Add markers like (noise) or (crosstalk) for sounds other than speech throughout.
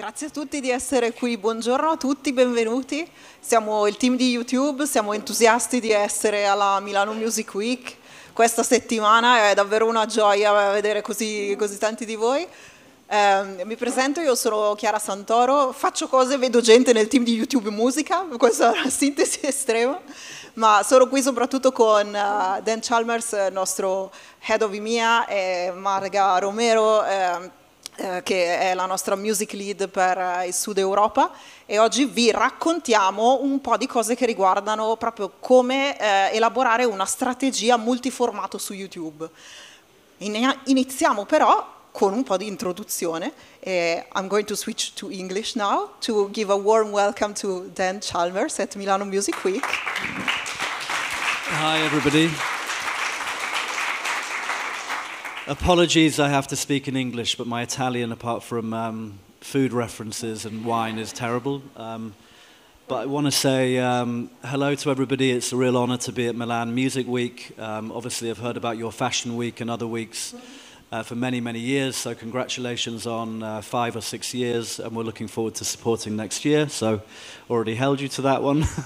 Grazie a tutti di essere qui, buongiorno a tutti, benvenuti. Siamo il team di YouTube, siamo entusiasti di essere alla Milano Music Week. Questa settimana è davvero una gioia vedere così, così tanti di voi. Eh, mi presento, io sono Chiara Santoro, faccio cose, vedo gente nel team di YouTube Musica, questa è una (laughs) sintesi estrema, ma sono qui soprattutto con uh, Dan Chalmers, eh, nostro head of EMEA, e Marga Romero. Eh, eh, che è la nostra music lead per eh, il Sud Europa e oggi vi raccontiamo un po' di cose che riguardano proprio come eh, elaborare una strategia multiformato su YouTube. Iniziamo però con un po' di introduzione. Eh, I'm going to switch to English now to give a warm welcome to Dan Chalmers at Milano Music Week. Hi everybody. Apologies, I have to speak in English, but my Italian, apart from um, food references and wine, is terrible. Um, but I want to say um, hello to everybody. It's a real honor to be at Milan Music Week. Um, obviously, I've heard about your Fashion Week and other weeks uh, for many, many years. So, congratulations on uh, five or six years, and we're looking forward to supporting next year. So, already held you to that one. (laughs)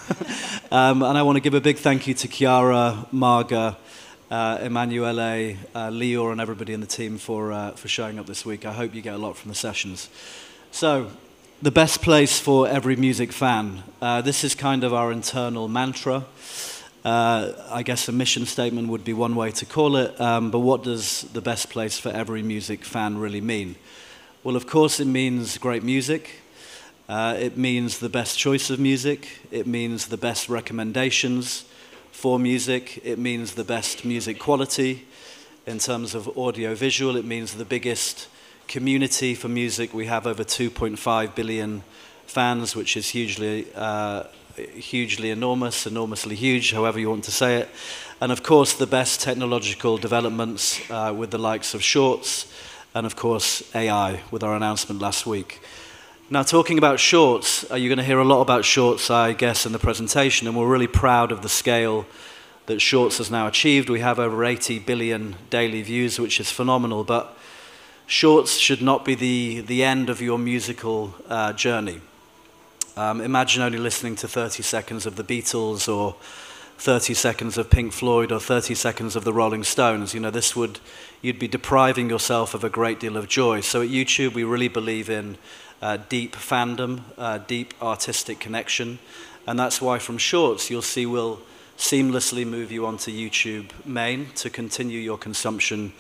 Um, and I want to give a big thank you to Chiara, Marga, uh, Emanuele, uh, Lior, and everybody in the team for, uh, for showing up this week. I hope you get a lot from the sessions. So, the best place for every music fan. Uh, this is kind of our internal mantra. Uh, I guess a mission statement would be one way to call it, um, but what does the best place for every music fan really mean? Well, of course, it means great music. Uh, it means the best choice of music. It means the best recommendations for music. It means the best music quality. In terms of audiovisual, it means the biggest community for music. We have over 2.5 billion fans, which is hugely, uh, hugely enormous, enormously huge, however you want to say it. And of course, the best technological developments uh, with the likes of shorts and, of course, AI with our announcement last week. Now, talking about shorts, uh, you're going to hear a lot about shorts, I guess, in the presentation, and we're really proud of the scale that shorts has now achieved. We have over 80 billion daily views, which is phenomenal, but shorts should not be the, the end of your musical uh, journey. Um, imagine only listening to 30 seconds of the Beatles or 30 seconds of Pink Floyd or 30 seconds of the Rolling Stones. You know, this would, you'd be depriving yourself of a great deal of joy. So at YouTube, we really believe in uh, deep fandom, uh, deep artistic connection. And that's why from shorts, you'll see we'll seamlessly move you onto YouTube main to continue your consumption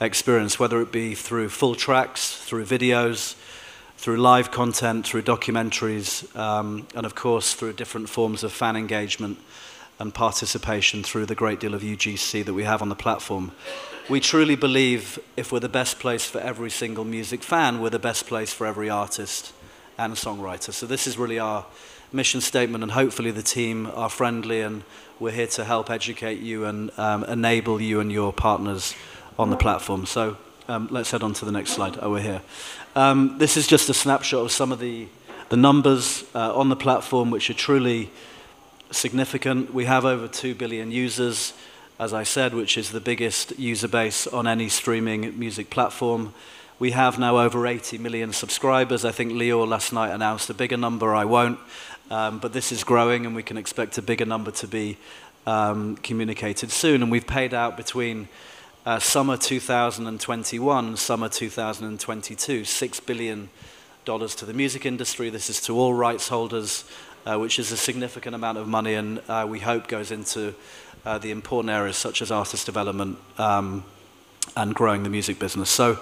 experience, whether it be through full tracks, through videos, through live content, through documentaries, um, and of course through different forms of fan engagement and participation through the great deal of UGC that we have on the platform we truly believe if we're the best place for every single music fan, we're the best place for every artist and songwriter. So this is really our mission statement, and hopefully the team are friendly, and we're here to help educate you and um, enable you and your partners on the platform. So um, let's head on to the next slide. Oh, we're here. Um, this is just a snapshot of some of the, the numbers uh, on the platform, which are truly significant. We have over 2 billion users as I said, which is the biggest user base on any streaming music platform. We have now over 80 million subscribers. I think Leo last night announced a bigger number, I won't. Um, but this is growing, and we can expect a bigger number to be um, communicated soon. And we've paid out between uh, summer 2021, summer 2022, $6 billion to the music industry. This is to all rights holders, uh, which is a significant amount of money, and uh, we hope goes into uh, the important areas such as artist development um, and growing the music business. So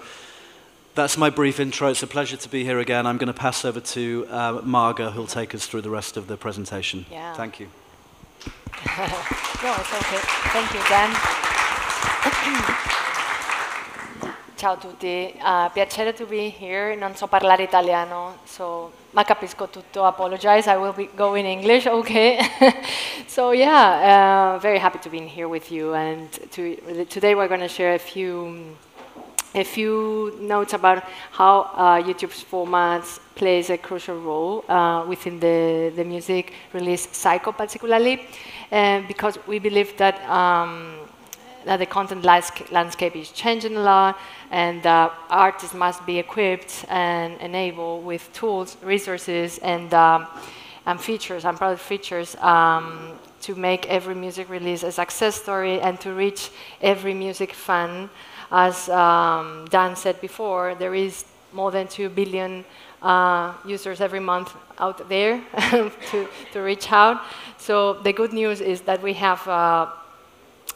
that's my brief intro. It's a pleasure to be here again. I'm going to pass over to uh, Marga, who'll take us through the rest of the presentation. Yeah. Thank you. (laughs) no, it's okay. Thank you, Dan. (clears throat) ciao a tutti, uh, piacere to be here, non so parlare italiano, so, ma capisco tutto, apologize, I will be, go in English, (laughs) okay? so yeah, uh, very happy to be in here with you and to, today we're going to share a few, a few notes about how uh, YouTube's formats plays a crucial role uh, within the, the music release cycle particularly, uh, because we believe that um, that the content landscape is changing a lot and artists must be equipped and enabled with tools, resources, and, um, and features, and product features um, to make every music release a success story and to reach every music fan. As um, Dan said before, there is more than 2 billion uh, users every month out there (laughs) to, to reach out. So the good news is that we have uh,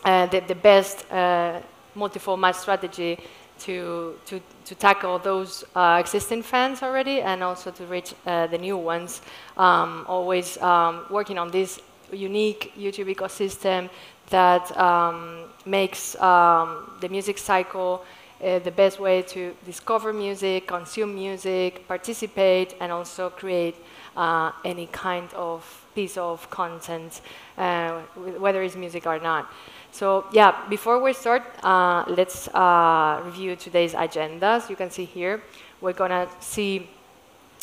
uh, the, the, best uh, multi-format strategy to, to, to tackle those uh, existing fans already and also to reach uh, the new ones. Um, always um, working on this unique YouTube ecosystem that um, makes um, the music cycle uh, the best way to discover music, consume music, participate, and also create uh, any kind of piece of content, whether it's music or not. So yeah, before we start, uh, let's uh, review today's agenda. As you can see here, we're going to see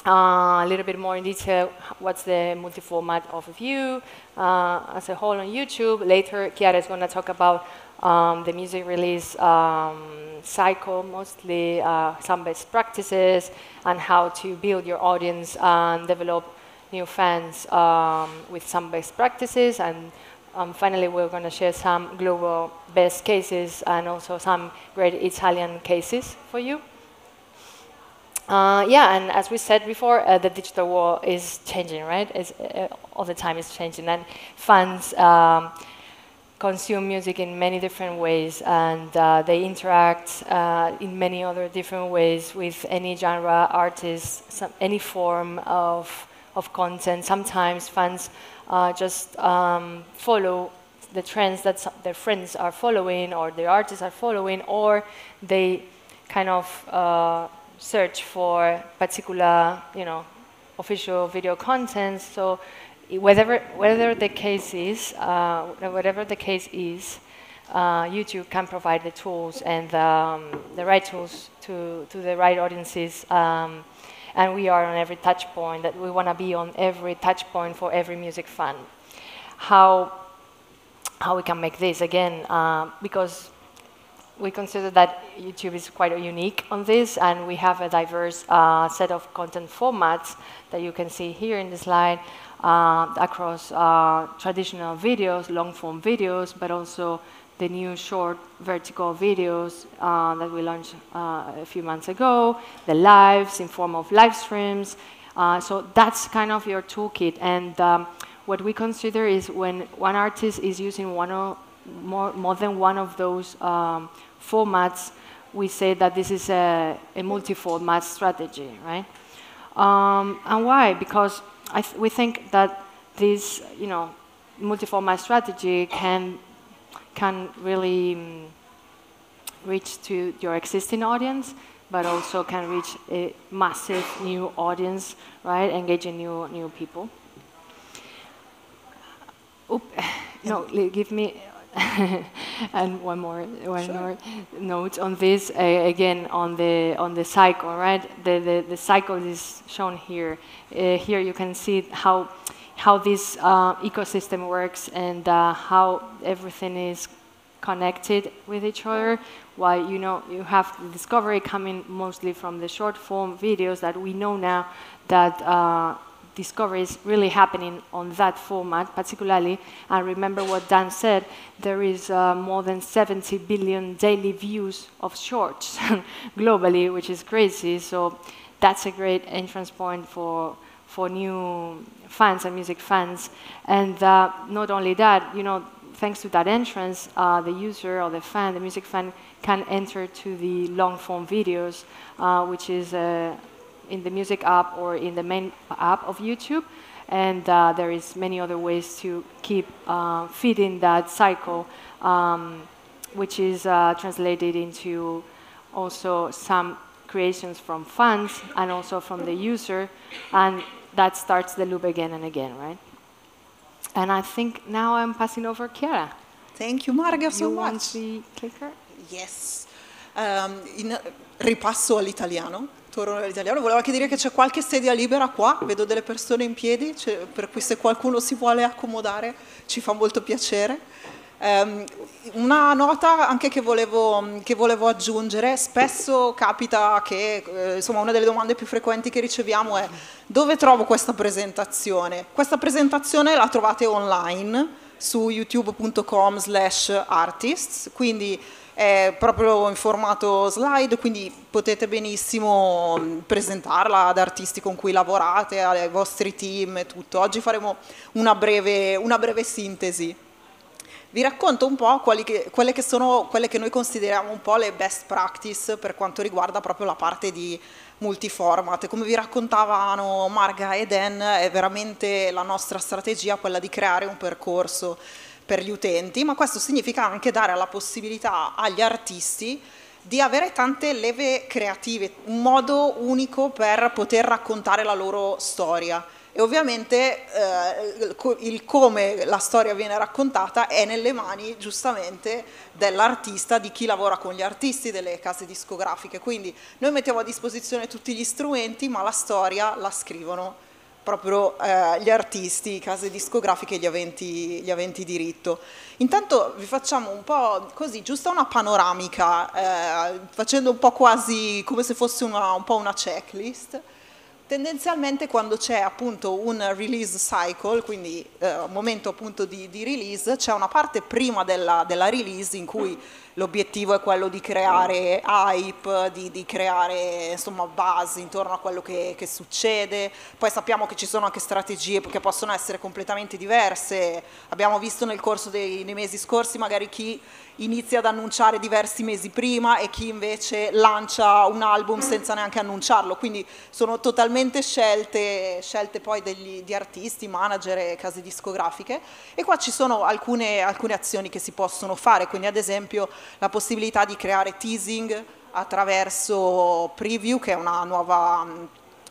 uh, a little bit more in detail what's the multi-format overview uh, as a whole on YouTube. Later, Chiara is going to talk about um, the music release um, cycle, mostly uh, some best practices and how to build your audience and develop new fans um, with some best practices and um, finally, we're going to share some global best cases and also some great Italian cases for you. Uh, yeah, and as we said before, uh, the digital world is changing, right? It's, uh, all the time is changing, and fans um, consume music in many different ways, and uh, they interact uh, in many other different ways with any genre, artist, some, any form of of content. Sometimes fans uh, just um, follow the trends that some, their friends are following or their artists are following, or they kind of uh, search for particular, you know, official video content. So whatever, whether the case is, uh, whatever the case is, uh, YouTube can provide the tools and um, the right tools to, to the right audiences um, and we are on every touch point, that we want to be on every touch point for every music fan. How, how we can make this, again, uh, because we consider that YouTube is quite unique on this, and we have a diverse uh, set of content formats that you can see here in the slide uh, across uh, traditional videos, long-form videos, but also the new short vertical videos uh, that we launched uh, a few months ago, the lives in form of live streams. Uh, so that's kind of your toolkit. And um, what we consider is when one artist is using one or more, more than one of those um, formats, we say that this is a, a multi-format strategy, right? Um, and why? Because th we think that this, you know, multi-format strategy can can really um, reach to your existing audience, but also can reach a massive new audience, right? Engaging new new people. Oop. (sighs) No, give me (laughs) and one more one sure. more note on this uh, again on the on the cycle right the the, the cycle is shown here uh, here you can see how how this uh, ecosystem works and uh, how everything is connected with each other. Why you know you have the discovery coming mostly from the short form videos that we know now that uh, discovery is really happening on that format, particularly. And remember what Dan said: there is uh, more than 70 billion daily views of shorts (laughs) globally, which is crazy. So that's a great entrance point for for new fans and music fans. And uh, not only that, you know, thanks to that entrance, uh, the user or the fan, the music fan, can enter to the long-form videos, uh, which is uh, in the music app or in the main app of YouTube. And uh, there is many other ways to keep uh, feeding that cycle, um, which is translated into also some creations from fans and also from the user. And that starts the loop again and again, right? And I think now I'm passing over Chiara. Thank you, Marga, so you much. Want the clicker? Yes. Um, in, ripasso all'italiano, torno all'italiano. Volevo anche dire che c'è qualche sedia libera qua, vedo delle persone in piedi, per cui se qualcuno si vuole accomodare ci fa molto piacere. Ehm, una nota anche che volevo, che volevo, aggiungere, spesso capita che eh, insomma, una delle domande più frequenti che riceviamo è dove trovo questa presentazione? Questa presentazione la trovate online su youtube.com slash artists, quindi è proprio in formato slide, quindi potete benissimo mm, presentarla ad artisti con cui lavorate, ai vostri team e tutto. Oggi faremo una breve, una breve sintesi vi racconto un po' che, quelle che sono quelle che noi consideriamo un po' le best practice per quanto riguarda proprio la parte di multiformat. Come vi raccontavano Marga e Dan, è veramente la nostra strategia quella di creare un percorso per gli utenti, ma questo significa anche dare la possibilità agli artisti di avere tante leve creative, un modo unico per poter raccontare la loro storia e ovviamente eh, il come la storia viene raccontata è nelle mani giustamente dell'artista, di chi lavora con gli artisti delle case discografiche, quindi noi mettiamo a disposizione tutti gli strumenti ma la storia la scrivono proprio eh, gli artisti, case discografiche, gli gli aventi, diritto. Intanto vi facciamo un po' così, giusto una panoramica, eh, facendo un po' quasi come se fosse una, un po' una checklist. Tendenzialmente quando c'è appunto un release cycle, quindi eh, momento appunto di, di release, c'è una parte prima della, della release in cui l'obiettivo è quello di creare hype, di, di, creare insomma base intorno a quello che, che, succede, poi sappiamo che ci sono anche strategie che possono essere completamente diverse, abbiamo visto nel corso dei, dei mesi scorsi magari chi inizia ad annunciare diversi mesi prima e chi invece lancia un album senza neanche annunciarlo, quindi sono totalmente scelte, scelte poi degli, di artisti, manager e case discografiche e qua ci sono alcune, alcune azioni che si possono fare, quindi ad esempio la possibilità di creare teasing attraverso preview che è una nuova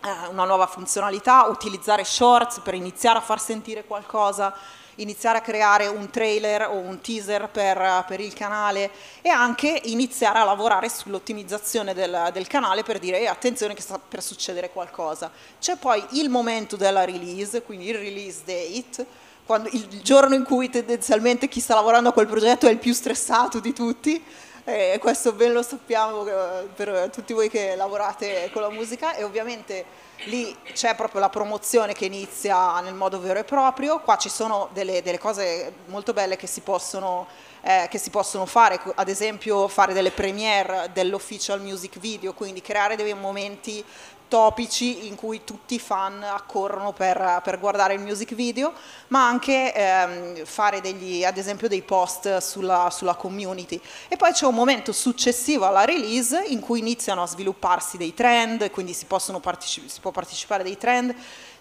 eh, una nuova funzionalità, utilizzare shorts per iniziare a far sentire qualcosa, iniziare a creare un trailer o un teaser per, per il canale e anche iniziare a lavorare sull'ottimizzazione del, del, canale per dire eh, attenzione che sta per succedere qualcosa. C'è poi il momento della release, quindi il release date, quando, il giorno in cui tendenzialmente chi sta lavorando a quel progetto è il più stressato di tutti, e eh, questo ben lo sappiamo eh, per tutti voi che lavorate con la musica e ovviamente lì c'è proprio la promozione che inizia nel modo vero e proprio, qua ci sono delle, delle cose molto belle che si possono eh, che si possono fare, ad esempio fare delle premiere dell'official music video, quindi creare dei momenti topici in cui tutti i fan accorrono per, per guardare il music video, ma anche ehm, fare degli, ad esempio dei post sulla, sulla community. E poi c'è un momento successivo alla release in cui iniziano a svilupparsi dei trend, quindi si, parteci si può partecipare a dei trend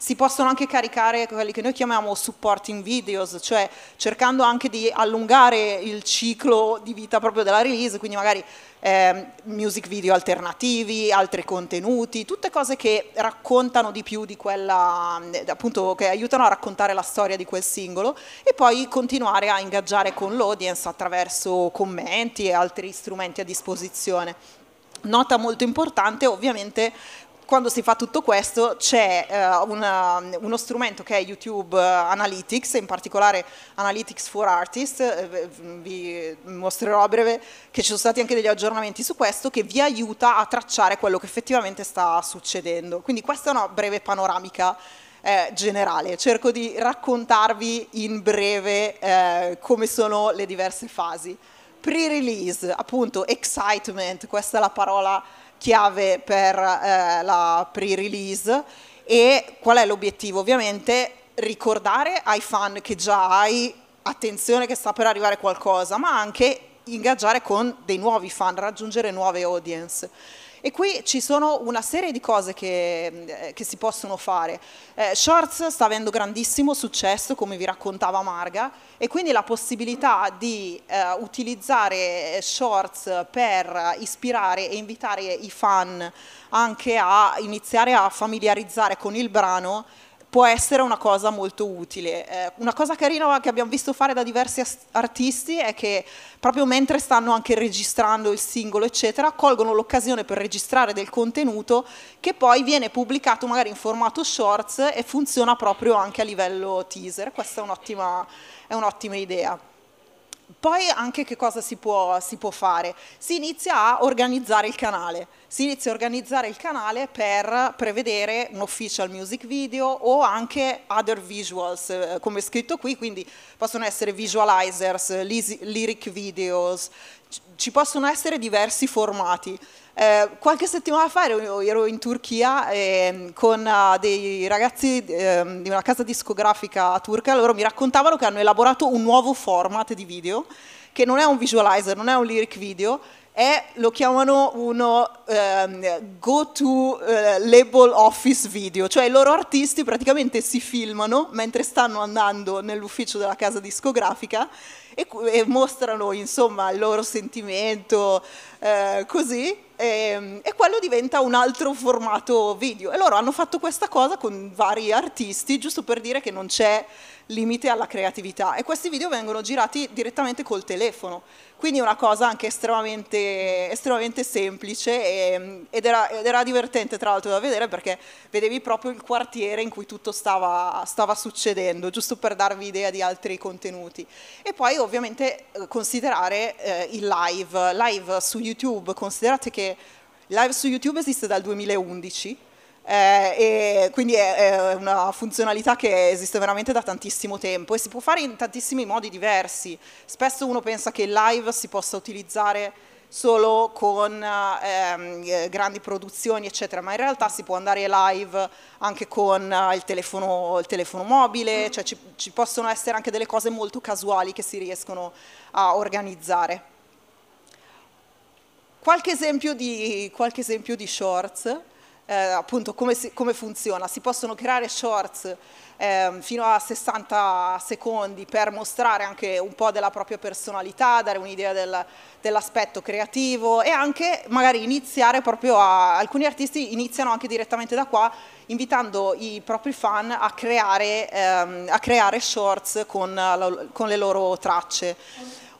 si possono anche caricare quelli che noi chiamiamo supporting videos, cioè cercando anche di allungare il ciclo di vita proprio della release, quindi magari eh, music video alternativi, altri contenuti, tutte cose che raccontano di più di quella, eh, appunto che aiutano a raccontare la storia di quel singolo e poi continuare a ingaggiare con l'audience attraverso commenti e altri strumenti a disposizione. Nota molto importante ovviamente quando si fa tutto questo c'è uh, una, uno strumento che è YouTube eh, Analytics, in particolare Analytics for Artists, eh, vi mostrerò a breve che ci sono stati anche degli aggiornamenti su questo, che vi aiuta a tracciare quello che effettivamente sta succedendo. Quindi questa è una breve panoramica eh, generale, cerco di raccontarvi in breve eh, come sono le diverse fasi. Pre-release, appunto, excitement, questa è la parola chiave per eh, la pre-release e qual è l'obiettivo? Ovviamente ricordare ai fan che già hai attenzione che sta per arrivare qualcosa, ma anche ingaggiare con dei nuovi fan, raggiungere nuove audience. E qui ci sono una serie di cose che, eh, che si possono fare. Eh, Shorts sta avendo grandissimo successo, come vi raccontava Marga, e quindi la possibilità di eh, utilizzare Shorts per ispirare e invitare i fan anche a iniziare a familiarizzare con il brano può essere una cosa molto utile. Eh, una cosa carina che abbiamo visto fare da diversi artisti è che proprio mentre stanno anche registrando il singolo, eccetera, colgono l'occasione per registrare del contenuto che poi viene pubblicato magari in formato shorts e funziona proprio anche a livello teaser. Questa è un'ottima, è un'ottima idea. Poi anche che cosa si può, si può, fare? Si inizia a organizzare il canale, si inizia a organizzare il canale per prevedere un official music video o anche other visuals, eh, come scritto qui, quindi possono essere visualizers, lyric videos, ci possono essere diversi formati. Eh, qualche settimana fa ero, ero in Turchia ehm, eh, con uh, dei ragazzi eh, di una casa discografica turca, loro mi raccontavano che hanno elaborato un nuovo format di video che non è un visualizer, non è un lyric video, è, lo chiamano uno um, ehm, go-to uh, eh, label office video, cioè i loro artisti praticamente si filmano mentre stanno andando nell'ufficio della casa discografica e, e mostrano insomma il loro sentimento uh, così e, ehm, e, quello diventa un altro formato video e loro hanno fatto questa cosa con vari artisti giusto per dire che non c'è limite alla creatività e questi video vengono girati direttamente col telefono quindi è una cosa anche estremamente, estremamente semplice e, ehm, ed, era, ed, era, divertente tra l'altro da vedere perché vedevi proprio il quartiere in cui tutto stava, stava succedendo, giusto per darvi idea di altri contenuti. E poi ovviamente eh, considerare eh, il live, live su YouTube, considerate che live su YouTube esiste dal 2011 eh, e quindi è, è, una funzionalità che esiste veramente da tantissimo tempo e si può fare in tantissimi modi diversi. Spesso uno pensa che il live si possa utilizzare solo con ehm, eh, grandi produzioni, eccetera, ma in realtà si può andare live anche con eh, il telefono, il telefono mobile, mm. cioè ci, ci possono essere anche delle cose molto casuali che si riescono a organizzare. Qualche esempio di, qualche esempio di shorts eh, appunto come, si, come, funziona. Si possono creare shorts eh, fino a 60 secondi per mostrare anche un po' della propria personalità, dare un'idea del, dell'aspetto creativo e anche magari iniziare proprio a... Alcuni artisti iniziano anche direttamente da qua invitando i propri fan a creare, ehm, a creare shorts con, eh, con, le loro tracce.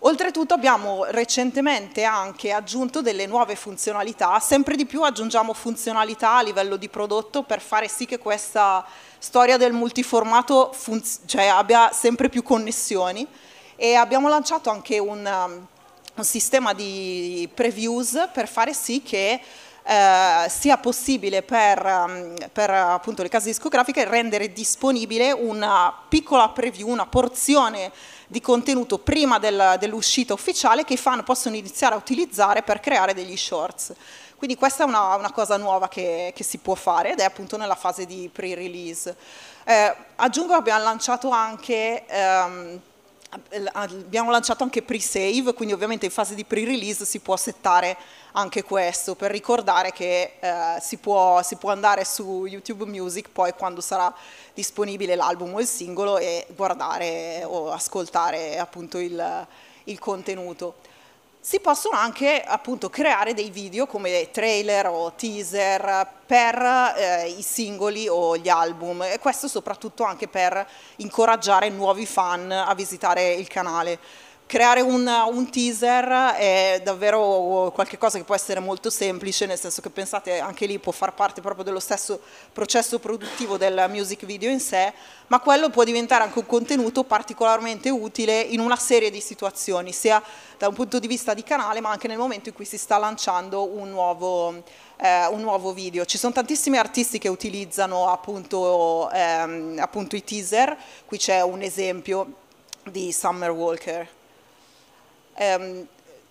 Oltretutto abbiamo recentemente anche aggiunto delle nuove funzionalità, sempre di più aggiungiamo funzionalità a livello di prodotto per fare sì che questa storia del multiformato cioè abbia sempre più connessioni e abbiamo lanciato anche un, um, un sistema di previews per fare sì che eh, sia possibile per, um, per, appunto le case discografiche rendere disponibile una piccola preview, una porzione di contenuto prima dell'uscita ufficiale che i fan possono iniziare a utilizzare per creare degli shorts. Quindi questa è una, una cosa nuova che, che, si può fare ed è appunto nella fase di pre-release. Eh, aggiungo che abbiamo lanciato anche... Ehm, abbiamo lanciato anche pre-save, quindi ovviamente in fase di pre-release si può settare anche questo per ricordare che eh, si, può, si, può, andare su YouTube Music poi quando sarà disponibile l'album o il singolo e guardare o ascoltare appunto il, il contenuto. Si possono anche appunto creare dei video come trailer o teaser per eh, i singoli o gli album e questo soprattutto anche per incoraggiare nuovi fan a visitare il canale creare un, un, teaser è davvero qualcosa che può essere molto semplice, nel senso che pensate anche lì può far parte proprio dello stesso processo produttivo del music video in sé, ma quello può diventare anche un contenuto particolarmente utile in una serie di situazioni, sia da un punto di vista di canale, ma anche nel momento in cui si sta lanciando un nuovo, eh, un nuovo video. Ci sono tantissimi artisti che utilizzano appunto, ehm, appunto i teaser, qui c'è un esempio di Summer Walker ehm,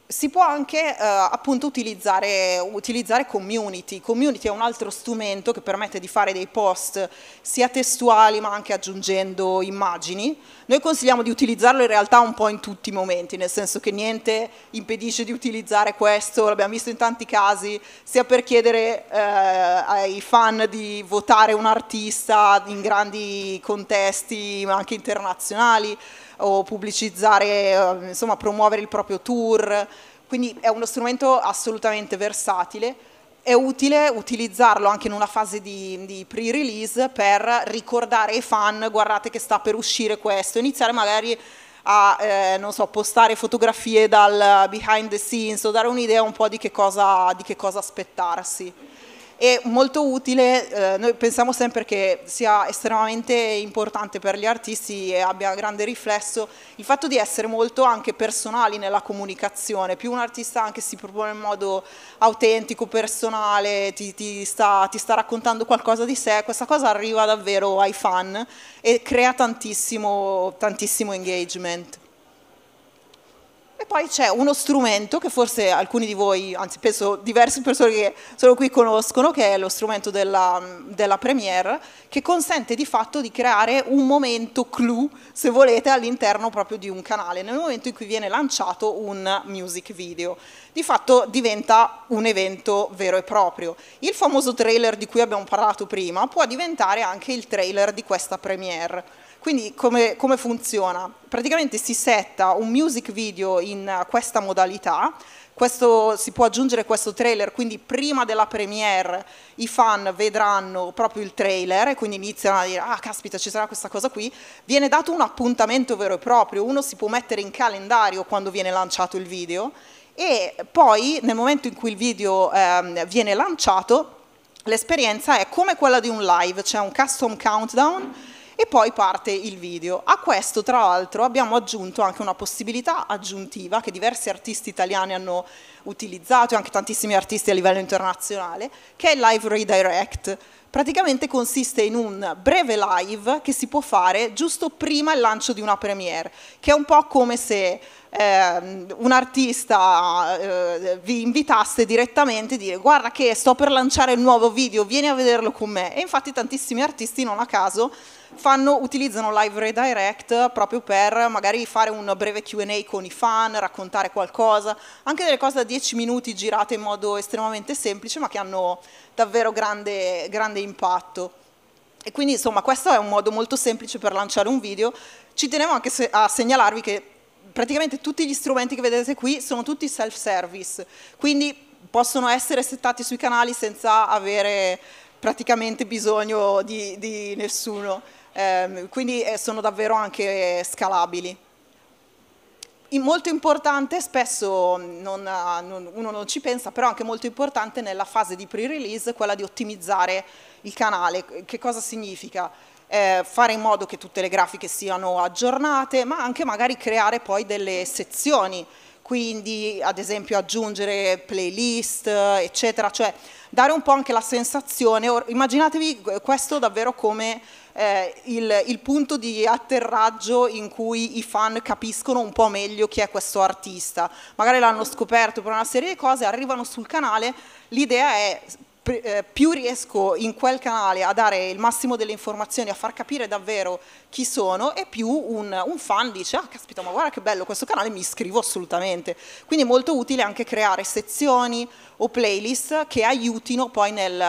si può anche eh, appunto utilizzare, utilizzare, community. Community è un altro strumento che permette di fare dei post sia testuali ma anche aggiungendo immagini. Noi consigliamo di utilizzarlo in realtà un po' in tutti i momenti, nel senso che niente impedisce di utilizzare questo, l'abbiamo visto in tanti casi, sia per chiedere eh, ai fan di votare un artista in grandi contesti ma anche internazionali, o pubblicizzare, ehm, insomma promuovere il proprio tour, quindi è uno strumento assolutamente versatile. È utile utilizzarlo anche in una fase di, di pre-release per ricordare ai fan guardate che sta per uscire questo, iniziare magari a eh, so, postare fotografie dal behind the scenes o dare un'idea un po' di che cosa, di che cosa aspettarsi è molto utile, eh, noi pensiamo sempre che sia estremamente importante per gli artisti e abbia grande riflesso il fatto di essere molto anche personali nella comunicazione, più un artista anche si propone in modo autentico, personale, ti, ti, sta, ti sta raccontando qualcosa di sé, questa cosa arriva davvero ai fan e crea tantissimo, tantissimo engagement. E poi c'è uno strumento che forse alcuni di voi, anzi penso diverse persone che sono qui conoscono, che è lo strumento della, della Premiere, che consente di fatto di creare un momento clou, se volete, all'interno proprio di un canale, nel momento in cui viene lanciato un music video. Di fatto diventa un evento vero e proprio. Il famoso trailer di cui abbiamo parlato prima può diventare anche il trailer di questa Premiere. Quindi come, come funziona? Praticamente si setta un music video in eh, questa modalità, questo, si può aggiungere questo trailer, quindi prima della premiere i fan vedranno proprio il trailer e quindi iniziano a dire ah caspita ci sarà questa cosa qui, viene dato un appuntamento vero e proprio, uno si può mettere in calendario quando viene lanciato il video e poi nel momento in cui il video ehm, viene lanciato l'esperienza è come quella di un live, c'è cioè un custom countdown e poi parte il video. A questo tra l'altro abbiamo aggiunto anche una possibilità aggiuntiva che diversi artisti italiani hanno utilizzato e anche tantissimi artisti a livello internazionale, che è il live redirect. Praticamente consiste in un breve live che si può fare giusto prima il lancio di una premiere, che è un po' come se eh, un artista eh, vi invitasse direttamente e dire guarda che sto per lanciare il nuovo video, vieni a vederlo con me. E infatti tantissimi artisti non a caso fanno, utilizzano live redirect proprio per magari fare un breve Q&A con i fan, raccontare qualcosa, anche delle cose da 10 minuti girate in modo estremamente semplice ma che hanno davvero grande, grande impatto. E quindi insomma questo è un modo molto semplice per lanciare un video. Ci tenevo anche a segnalarvi che praticamente tutti gli strumenti che vedete qui sono tutti self-service, quindi possono essere settati sui canali senza avere praticamente bisogno di, di nessuno. Ehm, quindi eh, sono davvero anche eh, scalabili. molto importante, spesso mm, non, ah, non, uno non ci pensa, però anche molto importante nella fase di pre-release quella di ottimizzare il canale. Che cosa significa? Eh, fare in modo che tutte le grafiche siano aggiornate, ma anche magari creare poi delle sezioni, quindi ad esempio aggiungere playlist, eccetera, cioè dare un po' anche la sensazione, immaginatevi eh, questo davvero come eh, il, il, punto di atterraggio in cui i fan capiscono un po' meglio chi è questo artista. Magari l'hanno scoperto per una serie di cose, arrivano sul canale, l'idea è eh, più riesco in quel canale a dare il massimo delle informazioni, a far capire davvero chi sono e più un, un, fan dice ah caspita ma guarda che bello questo canale mi iscrivo assolutamente. Quindi è molto utile anche creare sezioni o playlist che aiutino poi nel,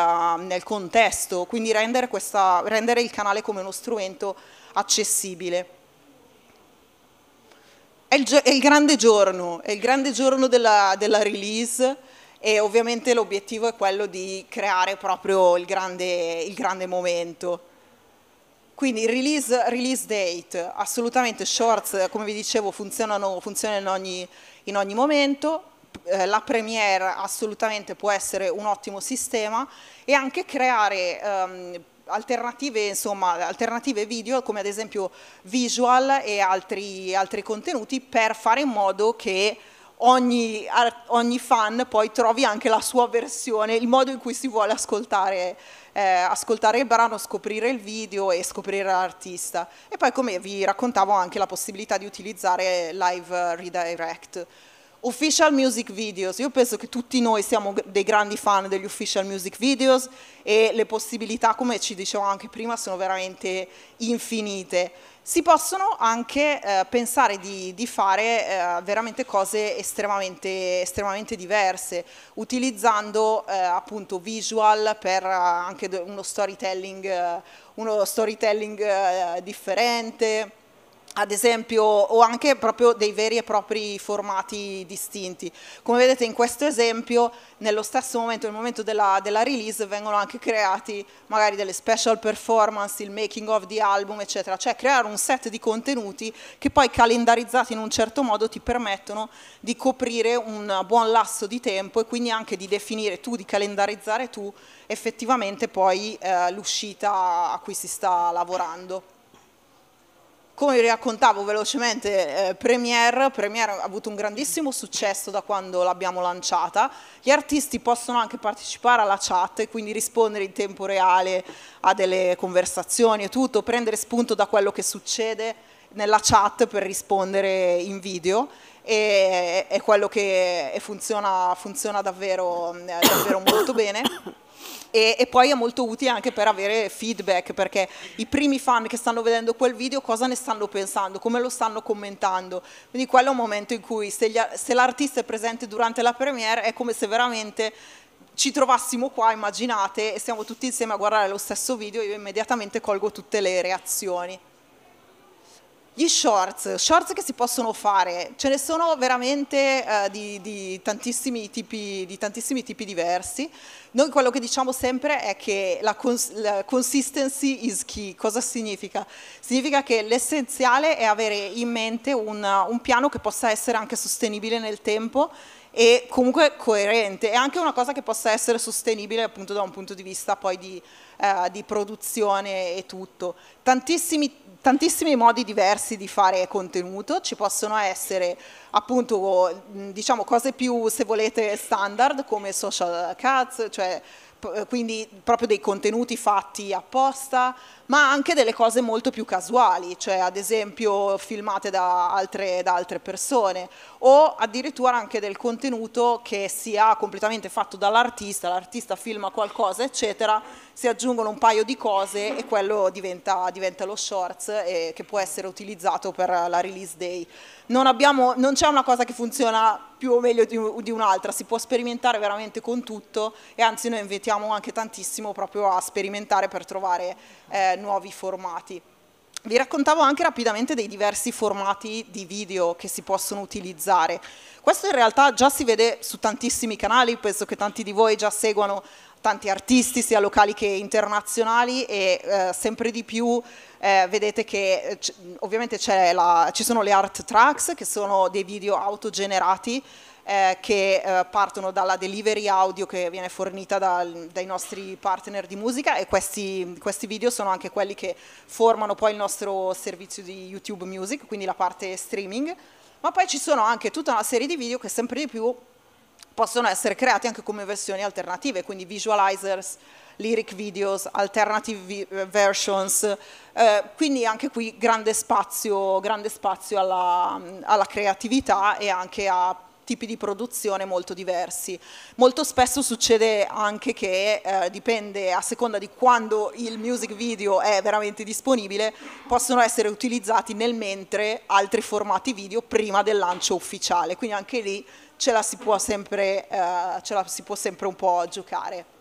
nel contesto, quindi rendere, questa, rendere il canale come uno strumento accessibile. È il, è il grande giorno, è il grande giorno della, della release e ovviamente l'obiettivo è quello di creare proprio il grande, il grande momento. Quindi release, release, date, assolutamente shorts, come vi dicevo, funzionano, funzionano in, ogni, in, ogni, momento, eh, la premiere assolutamente può essere un ottimo sistema e anche creare ehm, alternative, insomma, alternative, video come ad esempio visual e altri, altri contenuti per fare in modo che ogni, ogni, fan poi trovi anche la sua versione, il modo in cui si vuole ascoltare, eh, ascoltare il brano, scoprire il video e scoprire l'artista. E poi come vi raccontavo anche la possibilità di utilizzare live redirect. Official Music Videos, io penso che tutti noi siamo dei grandi fan degli Official Music Videos e le possibilità, come ci dicevo anche prima, sono veramente infinite si possono anche eh, pensare di, di fare eh, veramente cose estremamente, estremamente diverse, utilizzando eh, appunto visual per eh, anche uno storytelling, eh, uno storytelling eh, differente, ad esempio, o anche proprio dei veri e propri formati distinti. Come vedete in questo esempio, nello stesso momento, nel momento della, della, release, vengono anche creati magari delle special performance, il making of the album, eccetera. Cioè creare un set di contenuti che poi calendarizzati in un certo modo ti permettono di coprire un buon lasso di tempo e quindi anche di definire tu, di calendarizzare tu effettivamente poi eh, l'uscita a cui si sta lavorando. Come vi raccontavo velocemente eh, Premiere, Premiere ha avuto un grandissimo successo da quando l'abbiamo lanciata, gli artisti possono anche partecipare alla chat e quindi rispondere in tempo reale a delle conversazioni e tutto, prendere spunto da quello che succede nella chat per rispondere in video e è quello che funziona, funziona davvero, eh, davvero molto bene e, e, poi è molto utile anche per avere feedback perché i primi fan che stanno vedendo quel video cosa ne stanno pensando, come lo stanno commentando, quindi quello è un momento in cui se, gli, se l'artista è presente durante la premiere è come se veramente ci trovassimo qua, immaginate, e siamo tutti insieme a guardare lo stesso video, io immediatamente colgo tutte le reazioni. Gli shorts, shorts che si possono fare, ce ne sono veramente eh, di, di, tantissimi tipi, di, tantissimi tipi, diversi. Noi quello che diciamo sempre è che la, cons- la consistency is key. Cosa significa? Significa che l'essenziale è avere in mente una, un piano che possa essere anche sostenibile nel tempo e comunque coerente. È anche una cosa che possa essere sostenibile appunto da un punto di vista poi di, eh, di produzione e tutto. Tantissimi tantissimi modi diversi di fare contenuto, ci possono essere appunto diciamo cose più se volete standard come social cuts, cioè eh, quindi proprio dei contenuti fatti apposta, ma anche delle cose molto più casuali, cioè ad esempio filmate da altre, da altre persone, o addirittura anche del contenuto che sia completamente fatto dall'artista, l'artista filma qualcosa, eccetera, si aggiungono un paio di cose e quello diventa, diventa lo shorts eh, che può essere utilizzato per la release day non, abbiamo, non c'è una cosa che funziona più o meglio di, di, un'altra, si può sperimentare veramente con tutto e anzi noi invitiamo anche tantissimo proprio a sperimentare per trovare eh, nuovi formati. Vi raccontavo anche rapidamente dei diversi formati di video che si possono utilizzare. Questo in realtà già si vede su tantissimi canali, penso che tanti di voi già seguano tanti artisti sia locali che internazionali e eh, sempre di più eh, vedete che eh, ovviamente la, ci sono le art tracks che sono dei video autogenerati eh, che eh, partono dalla delivery audio che viene fornita dal, dai nostri partner di musica e questi, questi, video sono anche quelli che formano poi il nostro servizio di YouTube Music, quindi la parte streaming, ma poi ci sono anche tutta una serie di video che sempre di più possono essere creati anche come versioni alternative, quindi visualizers, lyric videos, alternative eh, versions, eh, quindi anche qui grande spazio, grande spazio alla, alla creatività e anche a tipi di produzione molto diversi. Molto spesso succede anche che eh, dipende a seconda di quando il music video è veramente disponibile, possono essere utilizzati nel mentre altri formati video prima del lancio ufficiale, quindi anche lì ce la si può sempre, eh, la si può sempre un po' giocare.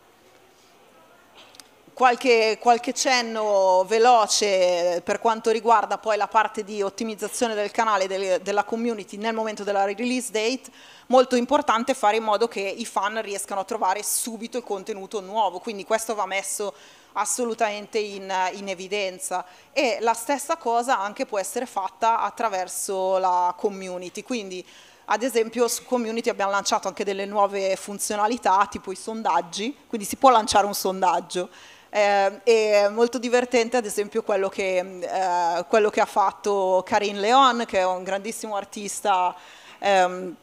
Qualche, qualche, cenno veloce eh, per quanto riguarda poi la parte di ottimizzazione del canale del, della community nel momento della release date, molto importante fare in modo che i fan riescano a trovare subito il contenuto nuovo, quindi questo va messo assolutamente in, in evidenza e la stessa cosa anche può essere fatta attraverso la community, quindi ad esempio su community abbiamo lanciato anche delle nuove funzionalità tipo i sondaggi, quindi si può lanciare un sondaggio eh, e molto divertente ad esempio quello che, mm, eh, quello che ha fatto Karin Leon, che è un grandissimo artista ehm,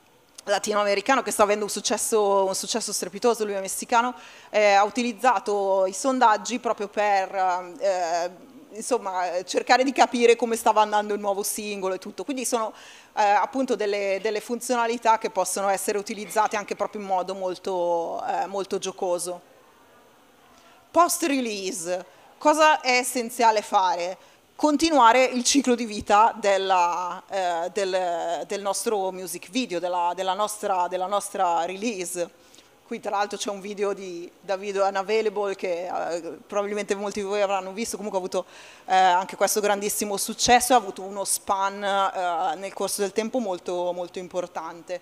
latinoamericano che sta avendo un successo, un successo strepitoso, lui è messicano, eh, ha utilizzato i sondaggi proprio per... Ehm, eh, insomma, cercare di capire come stava andando il nuovo singolo e tutto. Quindi sono eh, appunto delle, delle, funzionalità che possono essere utilizzate anche proprio in modo molto, eh, molto giocoso post release cosa è essenziale fare? Continuare il ciclo di vita della, eh, del, del, nostro music video, della, della, nostra, della nostra, release. Qui tra l'altro c'è un video di Davido Unavailable che eh, probabilmente molti di voi avranno visto, comunque ha avuto eh, anche questo grandissimo successo, ha avuto uno span eh, nel corso del tempo molto, molto importante.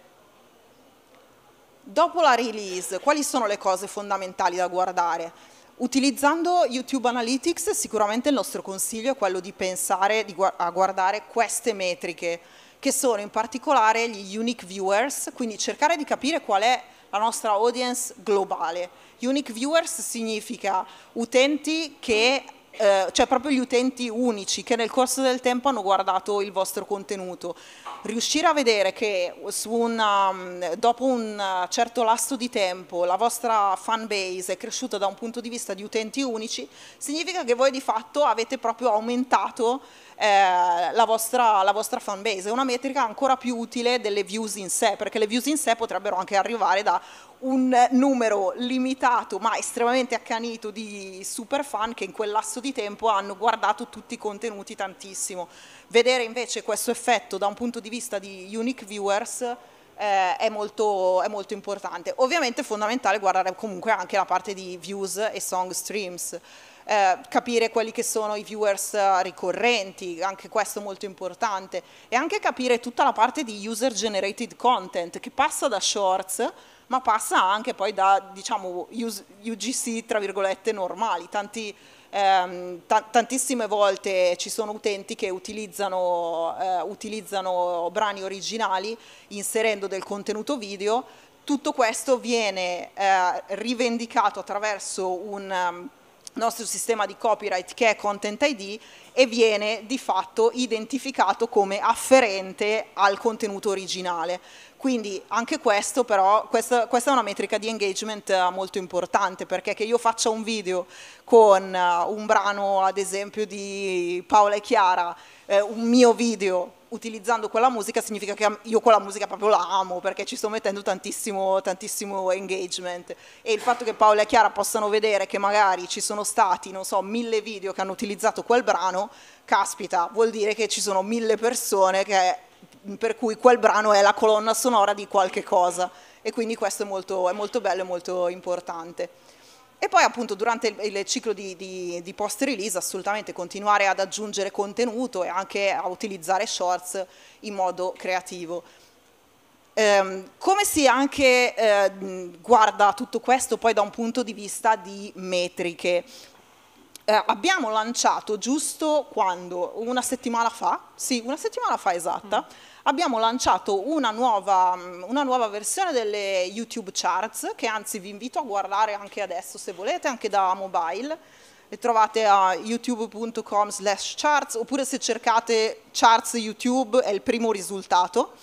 Dopo la release, quali sono le cose fondamentali da guardare? Utilizzando YouTube Analytics sicuramente il nostro consiglio è quello di pensare di gu a guardare queste metriche che sono in particolare gli unique viewers, quindi cercare di capire qual è la nostra audience globale. Unique viewers significa utenti che eh, cioè proprio gli utenti unici che nel corso del tempo hanno guardato il vostro contenuto. Riuscire a vedere che una, um, dopo un certo lasso di tempo la vostra fan base è cresciuta da un punto di vista di utenti unici significa che voi di fatto avete proprio aumentato eh, la, vostra, la vostra fan base, è una metrica ancora più utile delle views in sé, perché le views in sé potrebbero anche arrivare da un numero limitato ma estremamente accanito di super fan che in quel lasso di tempo hanno guardato tutti i contenuti tantissimo. Vedere invece questo effetto da un punto di vista di unique viewers eh, è, molto, è, molto, importante. Ovviamente è fondamentale guardare comunque anche la parte di views e song streams eh, capire quelli che sono i viewers eh, ricorrenti, anche questo è molto importante, e anche capire tutta la parte di user generated content che passa da shorts ma passa anche poi da diciamo, UGC tra virgolette normali, Tanti, ehm, tantissime volte ci sono utenti che utilizzano, eh, utilizzano brani originali inserendo del contenuto video tutto questo viene eh, rivendicato attraverso un, nostro sistema di copyright che è Content ID e viene di fatto identificato come afferente al contenuto originale. Quindi anche questo però, questa, questa, è una metrica di engagement eh, molto importante perché che io faccia un video con eh, un brano ad esempio di Paola e Chiara, eh, un mio video utilizzando quella musica significa che io quella musica proprio la amo perché ci sto mettendo tantissimo, tantissimo engagement e il fatto che Paola e Chiara possano vedere che magari ci sono stati, non so, mille video che hanno utilizzato quel brano, caspita, vuol dire che ci sono mille persone che, per cui quel brano è la colonna sonora di qualche cosa e quindi questo è molto, è molto bello e molto importante. E poi appunto durante il, il ciclo di, di, di post release assolutamente continuare ad aggiungere contenuto e anche a utilizzare shorts in modo creativo. Ehm, come si anche eh, guarda tutto questo poi da un punto di vista di metriche? Eh, abbiamo lanciato giusto quando? Una settimana fa? Sì, una settimana fa esatta. Mm abbiamo lanciato una nuova, mm, una nuova versione delle YouTube Charts, che anzi vi invito a guardare anche adesso se volete, anche da mobile, le trovate a youtube.com slash charts oppure se cercate charts YouTube è il primo risultato.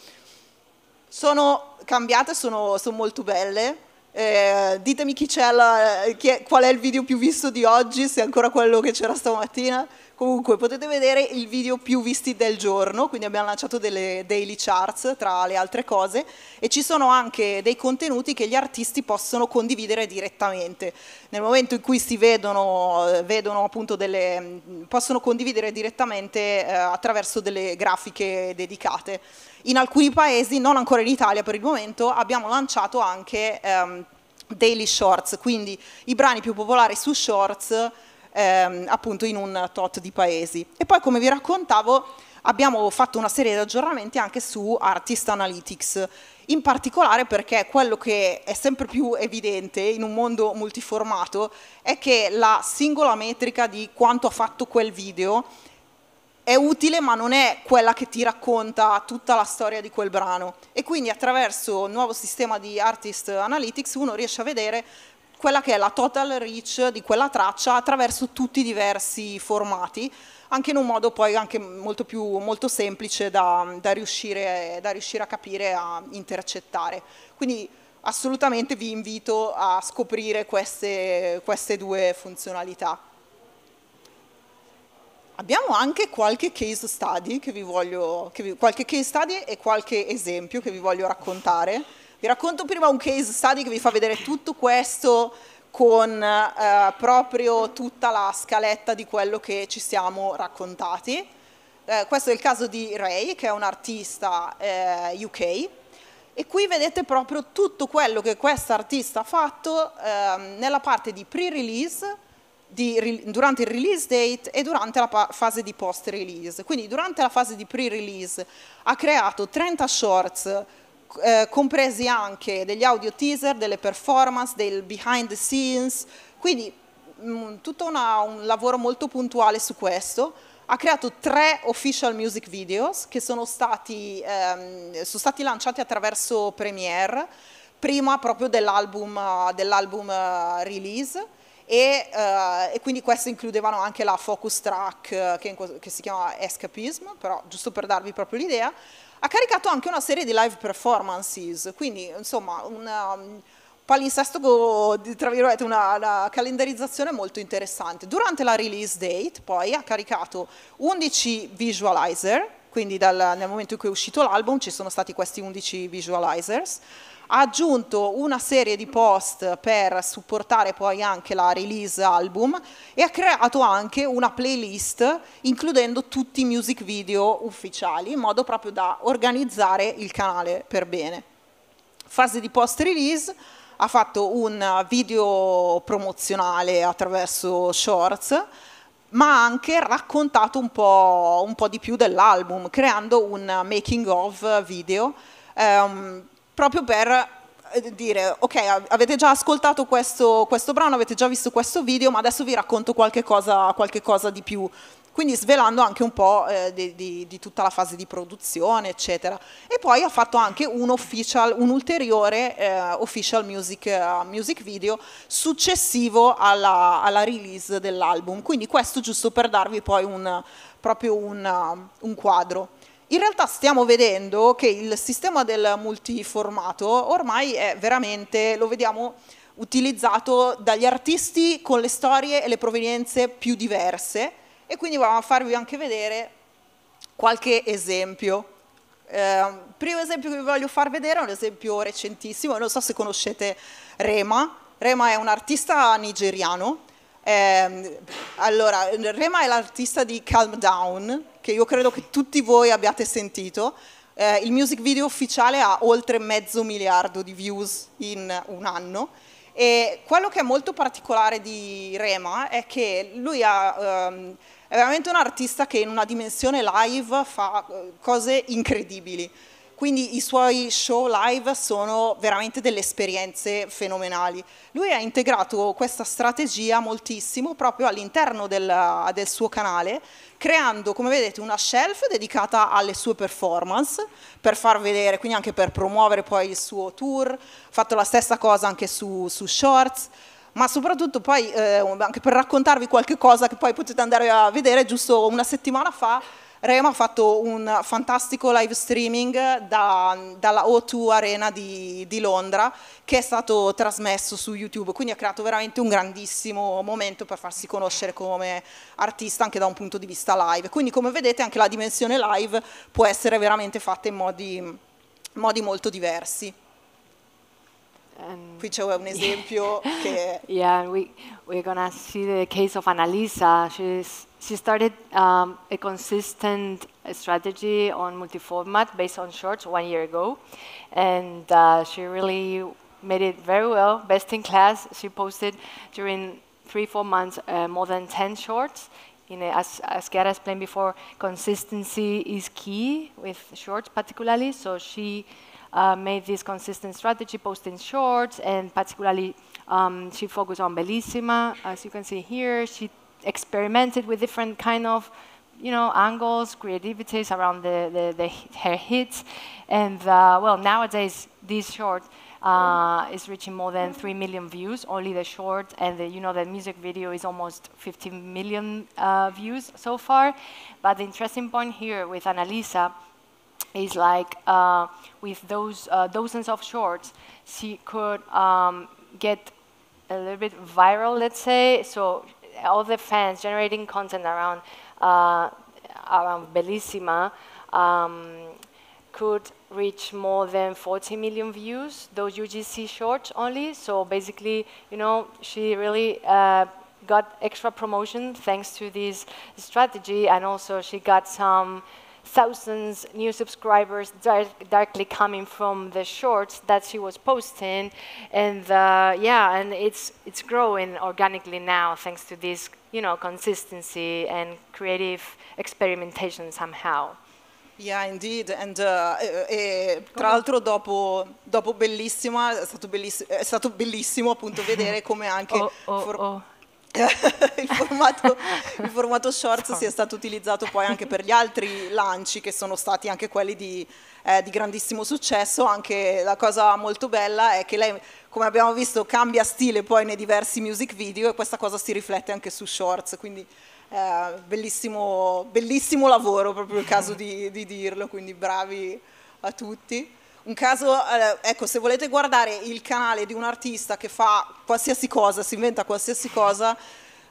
Sono cambiate, sono, sono molto belle, eh, ditemi chi c'è alla, eh, chi è, qual è il video più visto di oggi, se è ancora quello che c'era stamattina. Comunque potete vedere il video più visti del giorno, quindi abbiamo lanciato delle daily charts tra le altre cose e ci sono anche dei contenuti che gli artisti possono condividere direttamente. Nel momento in cui si vedono, eh, vedono delle, mm, possono condividere direttamente eh, attraverso delle grafiche dedicate in alcuni paesi, non ancora in Italia per il momento, abbiamo lanciato anche ehm, daily shorts, quindi i brani più popolari su shorts ehm, appunto in un tot di paesi. E poi come vi raccontavo abbiamo fatto una serie di aggiornamenti anche su Artist Analytics, in particolare perché quello che è sempre più evidente in un mondo multiformato è che la singola metrica di quanto ha fatto quel video è utile ma non è quella che ti racconta tutta la storia di quel brano e quindi attraverso il nuovo sistema di Artist Analytics uno riesce a vedere quella che è la total reach di quella traccia attraverso tutti i diversi formati, anche in un modo poi molto più molto semplice da, da, riuscire, da riuscire a capire, a intercettare. Quindi assolutamente vi invito a scoprire queste, queste due funzionalità. Abbiamo anche qualche case study, che vi voglio, che vi, qualche case study e qualche esempio che vi voglio raccontare. Vi racconto prima un case study che vi fa vedere tutto questo con eh, proprio tutta la scaletta di quello che ci siamo raccontati. Eh, questo è il caso di Ray, che è un artista eh, UK, e qui vedete proprio tutto quello che questo artista ha fatto ehm, nella parte di pre-release di, durante il release date e durante la fase di post release. Quindi durante la fase di pre-release ha creato 30 shorts eh, compresi anche degli audio teaser, delle performance, del behind the scenes, quindi mh, mm, tutto una, un lavoro molto puntuale su questo. Ha creato tre official music videos che sono stati, ehm, sono stati lanciati attraverso Premiere, prima proprio dell'album dell eh, release e, uh, e, quindi queste includevano anche la focus track eh, che, in, che si chiama Escapism, però giusto per darvi proprio l'idea, ha caricato anche una serie di live performances, quindi insomma un ehm, palinsesto, tra virgolette, una, una, calendarizzazione molto interessante. Durante la release date poi ha caricato 11 visualizer, quindi dal, nel momento in cui è uscito l'album ci sono stati questi 11 visualizers, ha aggiunto una serie di post per supportare poi anche la release album e ha creato anche una playlist includendo tutti i music video ufficiali in modo proprio da organizzare il canale per bene. Fase di post release ha fatto un video promozionale attraverso shorts ma ha anche raccontato un po', un po di più dell'album creando un making of video Um, proprio per eh, dire ok avete già ascoltato questo, questo, brano, avete già visto questo video ma adesso vi racconto qualche cosa, qualche cosa di più quindi svelando anche un po' eh, di, di, di, tutta la fase di produzione eccetera e poi ha fatto anche un, official, un ulteriore eh, official music, uh, music, video successivo alla, alla release dell'album quindi questo giusto per darvi poi un, proprio un, uh, un quadro in realtà stiamo vedendo che il sistema del multiformato ormai è veramente, lo vediamo utilizzato dagli artisti con le storie e le provenienze più diverse e quindi vogliamo farvi anche vedere qualche esempio. Eh, il primo esempio che vi voglio far vedere è un esempio recentissimo, non so se conoscete Rema, Rema è un artista nigeriano eh, allora, Rema è l'artista di Calm Down, che io credo che tutti voi abbiate sentito. Eh, il music video ufficiale ha oltre mezzo miliardo di views in un anno. E quello che è molto particolare di Rema è che lui ha, um, è veramente un artista che in una dimensione live fa eh, cose incredibili quindi i suoi show live sono veramente delle esperienze fenomenali. Lui ha integrato questa strategia moltissimo proprio all'interno del, del, suo canale, creando, come vedete, una shelf dedicata alle sue performance, per far vedere, quindi anche per promuovere poi il suo tour, ha fatto la stessa cosa anche su, su Shorts, ma soprattutto poi eh, anche per raccontarvi qualche cosa che poi potete andare a vedere giusto una settimana fa Rema ha fatto un fantastico live streaming da, dalla O2 Arena di, di, Londra che è stato trasmesso su YouTube, quindi ha creato veramente un grandissimo momento per farsi conoscere come artista anche da un punto di vista live. Quindi come vedete anche la dimensione live può essere veramente fatta in modi, modi molto diversi. And Qui c'è un esempio yeah. (laughs) che... Yeah, we, we're gonna see the case of Annalisa. She's She started um, a consistent strategy on multi-format based on shorts one year ago, and uh, she really made it very well, best in class. She posted during three, four months uh, more than 10 shorts. as, as Kiara explained before, consistency is key with shorts particularly, so she uh, made this consistent strategy, posting shorts, and particularly um, she focused on Bellissima, as you can see here. She experimented with different kind of you know, angles, creativities around the, the, the her hits. And uh, well, nowadays, this short uh, is reaching more than 3 million views, only the short. And the, you know, the music video is almost 15 million uh, views so far. But the interesting point here with Annalisa is like uh, with those uh, dozens of shorts, she could um, get a little bit viral, let's say. So all the fans generating content around uh, around Bellissima um, could reach more than 40 million views, those UGC shorts only. So basically, you know, she really uh, got extra promotion thanks to this strategy, and also she got some thousands new subscribers directly coming from the shorts that she was posting, and uh, yeah, and it's it's growing organically now thanks to this you know consistency and creative experimentation somehow. Yeah, indeed. And, uh, e, tra l'altro dopo, dopo, Bellissima è stato, è stato bellissimo appunto vedere (laughs) come anche... Oh, oh, oh. (laughs) il, formato, il formato shorts sia stato utilizzato poi anche per gli altri lanci che sono stati anche quelli di, eh, di grandissimo successo. Anche la cosa molto bella è che lei, come abbiamo visto, cambia stile poi nei diversi music video e questa cosa si riflette anche su shorts. Quindi eh, bellissimo, bellissimo lavoro, proprio il caso di, di dirlo, quindi bravi a tutti un caso, eh, ecco, se volete guardare il canale di un artista che fa qualsiasi cosa, si inventa qualsiasi cosa,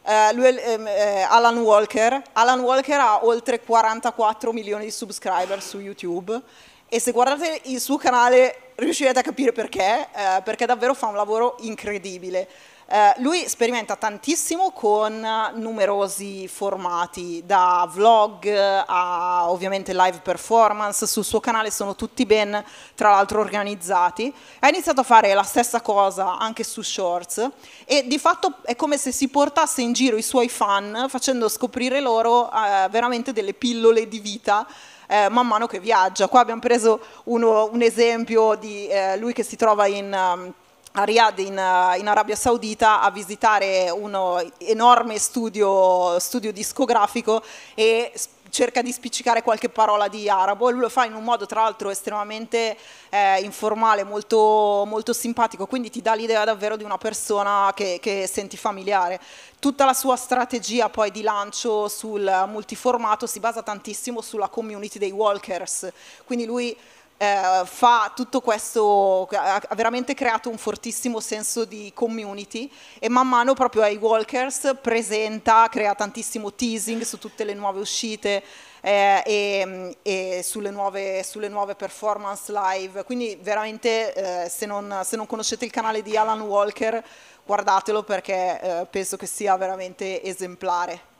eh, lui, ehm, eh, Alan Walker. Alan Walker ha oltre 44 milioni di subscriber su YouTube e se guardate il suo canale riuscirete a capire perché, eh, perché davvero fa un lavoro incredibile. Eh, lui sperimenta tantissimo con eh, numerosi formati, da vlog a ovviamente live performance, sul suo canale sono tutti ben tra l'altro organizzati. Ha iniziato a fare la stessa cosa anche su Shorts e di fatto è come se si portasse in giro i suoi fan facendo scoprire loro eh, veramente delle pillole di vita eh, man mano che viaggia. Qua abbiamo preso uno, un esempio di eh, lui che si trova in... Um, a Riyadh in, eh, in, Arabia Saudita a visitare un enorme studio, studio discografico e cerca di spiccicare qualche parola di arabo e lui lo fa in un modo tra l'altro estremamente eh, informale, molto, molto, simpatico, quindi ti dà l'idea davvero di una persona che, che, senti familiare. Tutta la sua strategia poi di lancio sul multiformato si basa tantissimo sulla community dei walkers, quindi lui eh, fa tutto questo, ha veramente creato un fortissimo senso di community e man mano proprio ai Walkers presenta, crea tantissimo teasing su tutte le nuove uscite eh, e, mm, e sulle, nuove, sulle, nuove, performance live. Quindi veramente eh, se, non, se, non, conoscete il canale di Alan Walker guardatelo perché eh, penso che sia veramente esemplare.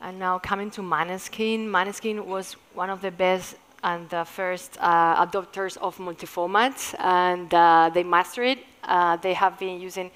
And now coming to Maneskin, Maneskin was one of the best and the first uh, adopters of multi-formats, and uh, they master it. Uh, they have been using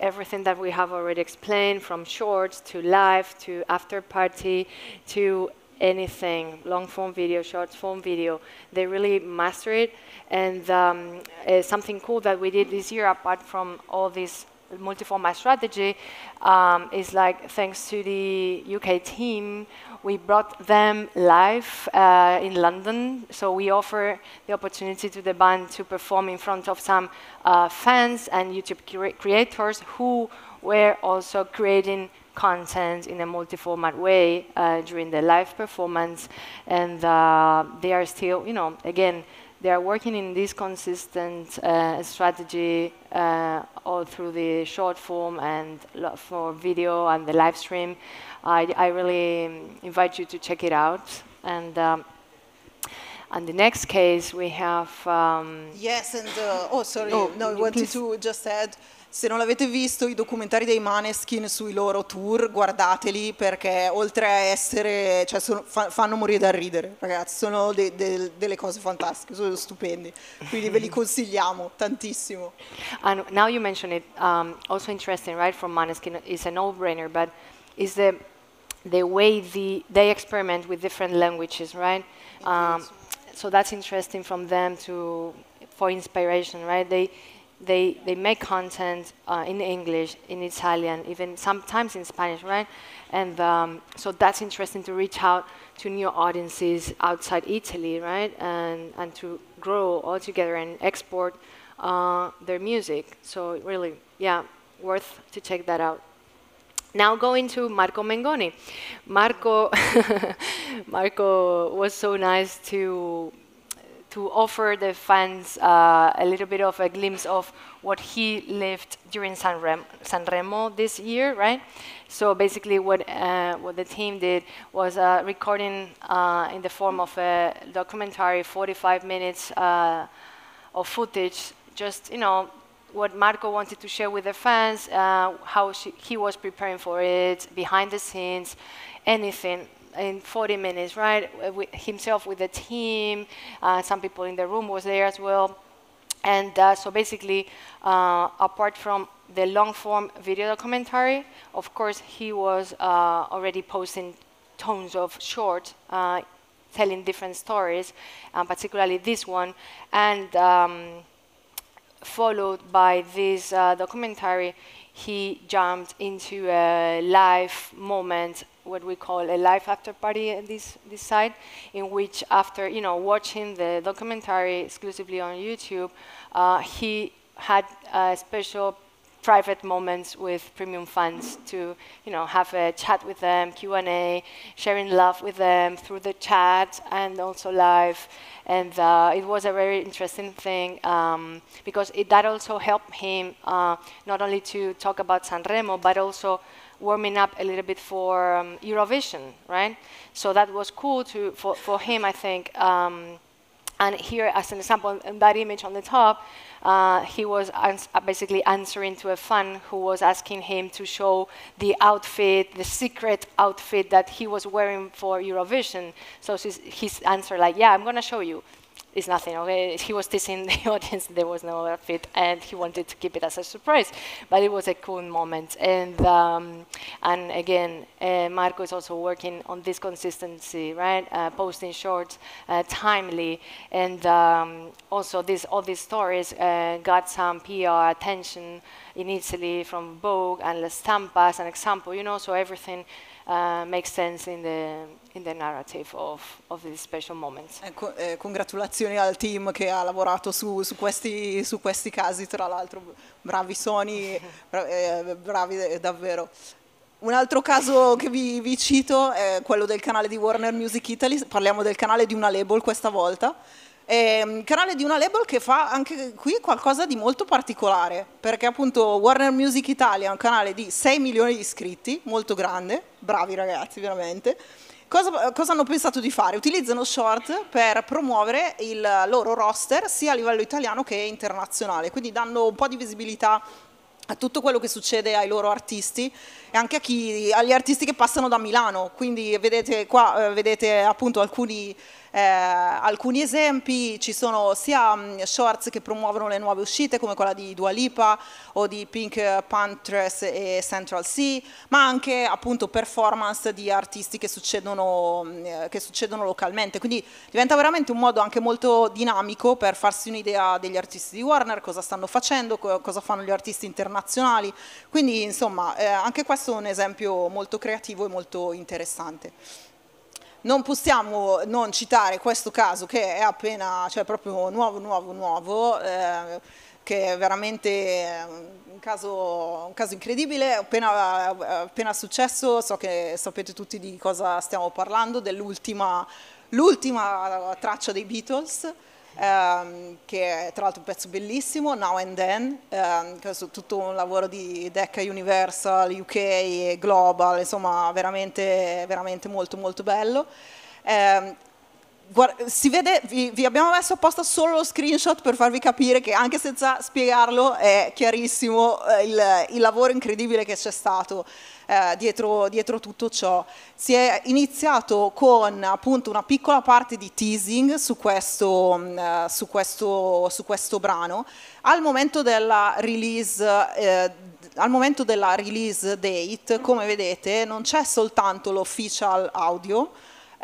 everything that we have already explained, from shorts to live to after party to anything, long form video, short form video. They really master it. And um, uh, something cool that we did this year, apart from all these multi-format strategy um, is like thanks to the UK team, we brought them live uh, in London. So we offer the opportunity to the band to perform in front of some uh, fans and YouTube cre creators who were also creating content in a multi-format way uh, during the live performance. And uh, they are still, you know, again, they are working in this consistent uh, strategy uh, all through the short form and for video and the live stream. I, I really invite you to check it out. And um, and the next case we have. Um, yes, and uh, oh, sorry, oh, no, I wanted to just add Se non l'avete visto, i documentari dei Maneskin sui loro tour, guardateli perché oltre a essere, cioè sono, fanno morire da ridere, ragazzi, sono de, de, delle cose fantastiche, sono stupendi. Quindi ve li consigliamo tantissimo. And ah, now you mention it, um, also interesting, right? From Maneskin is a no-brainer, but is the the way the, they experiment with different languages, right? Um, so that's interesting from them to for inspiration, right? They they, they make content uh, in English, in Italian, even sometimes in Spanish, right? And um, so that's interesting to reach out to new audiences outside Italy, right? And, and to grow all together and export uh, their music. So really, yeah, worth to check that out. Now going to Marco Mengoni. Marco, (laughs) Marco was so nice to to offer the fans uh, a little bit of a glimpse of what he lived during San, Rem San Remo this year, right? So basically what, uh, what the team did was uh, recording uh, in the form of a documentary, 45 minutes uh, of footage, just, you know, what Marco wanted to share with the fans, uh, how she, he was preparing for it, behind the scenes, anything in 40 minutes, right? Uh, with himself with the team, uh, some people in the room was there as well. And uh, so basically, uh, apart from the long form video documentary, of course, he was uh, already posting tons of short, uh, telling different stories, um, particularly this one. And um, followed by this documentary, he jumped into a live moment, what we call a live after party at this, this site, in which after you know watching the documentary exclusively on YouTube, uh, he had a special private moments with premium fans to you know have a chat with them q&a sharing love with them through the chat and also live and uh, it was a very interesting thing um, because it, that also helped him uh, not only to talk about sanremo but also warming up a little bit for um, eurovision right so that was cool to, for, for him i think um, and here, as an example, in that image on the top, uh, he was ans uh, basically answering to a fan who was asking him to show the outfit, the secret outfit that he was wearing for Eurovision. So his answer, like, yeah, I'm going to show you it's nothing. Okay, he was teasing the (laughs) audience. There was no outfit, and he wanted to keep it as a surprise. But it was a cool moment. And um, and again, uh, Marco is also working on this consistency, right? Uh, posting short, uh, timely, and um, also this all these stories uh, got some PR attention in Italy from Vogue and La Stampa as an example. You know, so everything uh, make sense in the, in the narrative of, of these special moments. Ecco, eh, congratulazioni al team che ha lavorato su, su, questi, su questi, casi, tra l'altro bravi Sony, (laughs) bravi, eh, bravi eh, davvero. Un altro caso che vi, vi cito è quello del canale di Warner Music Italy, parliamo del canale di una label questa volta, eh, canale di una label che fa anche qui qualcosa di molto particolare, perché appunto Warner Music Italia è un canale di 6 milioni di iscritti, molto grande, bravi ragazzi veramente. Cosa, cosa hanno pensato di fare? Utilizzano short per promuovere il loro roster sia a livello italiano che internazionale, quindi danno un po' di visibilità a tutto quello che succede ai loro artisti e anche chi, agli artisti che passano da Milano, quindi vedete qua, eh, vedete appunto alcuni eh, alcuni esempi ci sono sia mm, shorts che promuovono le nuove uscite come quella di Dua Lipa o di Pink Panthers e Central Sea, ma anche appunto performance di artisti che succedono, mm, eh, che succedono localmente. Quindi diventa veramente un modo anche molto dinamico per farsi un'idea degli artisti di Warner, cosa stanno facendo, co cosa fanno gli artisti internazionali. Quindi insomma eh, anche questo è un esempio molto creativo e molto interessante non possiamo non citare questo caso che è appena, cioè proprio nuovo, nuovo, nuovo, eh, che è veramente eh, un caso, un caso incredibile, appena, appena, successo, so che sapete tutti di cosa stiamo parlando, dell'ultima traccia dei Beatles, ehm, che è tra l'altro un pezzo bellissimo, Now and Then, ehm, che è tutto un lavoro di Decca Universal, UK e Global, insomma veramente, veramente molto molto bello. Eh, Guarda, si vede, vi, vi, abbiamo messo apposta solo lo screenshot per farvi capire che anche senza spiegarlo è chiarissimo eh, il, il lavoro incredibile che c'è stato eh, dietro, dietro, tutto ciò. Si è iniziato con appunto una piccola parte di teasing su questo, mm, eh, su questo, su questo brano. Al momento della release eh, al momento della release date, come vedete, non c'è soltanto l'official audio,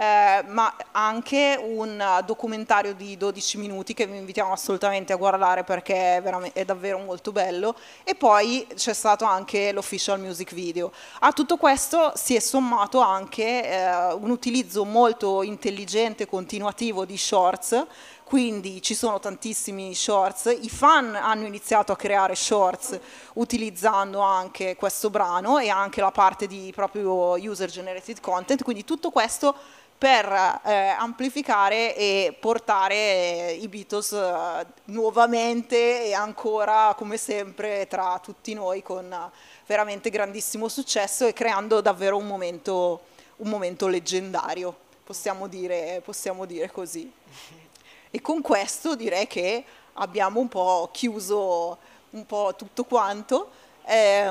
eh, ma anche un eh, documentario di 12 minuti che vi invitiamo assolutamente a guardare perché è, è davvero molto bello e poi c'è stato anche l'official music video. A tutto questo si è sommato anche eh, un utilizzo molto intelligente e continuativo di shorts quindi ci sono tantissimi shorts, i fan hanno iniziato a creare shorts utilizzando anche questo brano e anche la parte di proprio user generated content, quindi tutto questo per eh, amplificare e portare eh, i Beatles eh, nuovamente e ancora come sempre tra tutti noi con eh, veramente grandissimo successo e creando davvero un momento, un momento leggendario, possiamo dire, possiamo dire così. E con questo direi che abbiamo un po' chiuso un po' tutto quanto. Eh,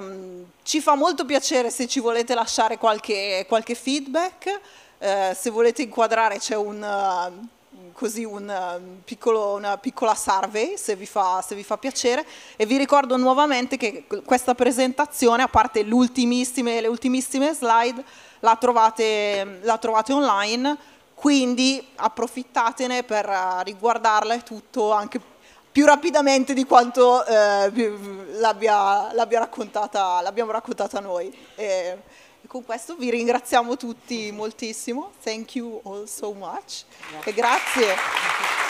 ci fa molto piacere se ci volete lasciare qualche, qualche feedback. Eh, se volete inquadrare c'è un, eh, così un eh, piccolo, una piccola survey se vi, fa, se vi, fa, piacere e vi ricordo nuovamente che questa presentazione, a parte le ultimissime slide, la trovate, la trovate online, quindi approfittatene per riguardarla e tutto anche più rapidamente di quanto eh, l'abbia, l'abbia raccontata, l'abbiamo raccontata noi. E, e con questo vi ringraziamo tutti moltissimo. Thank you all so much. E grazie.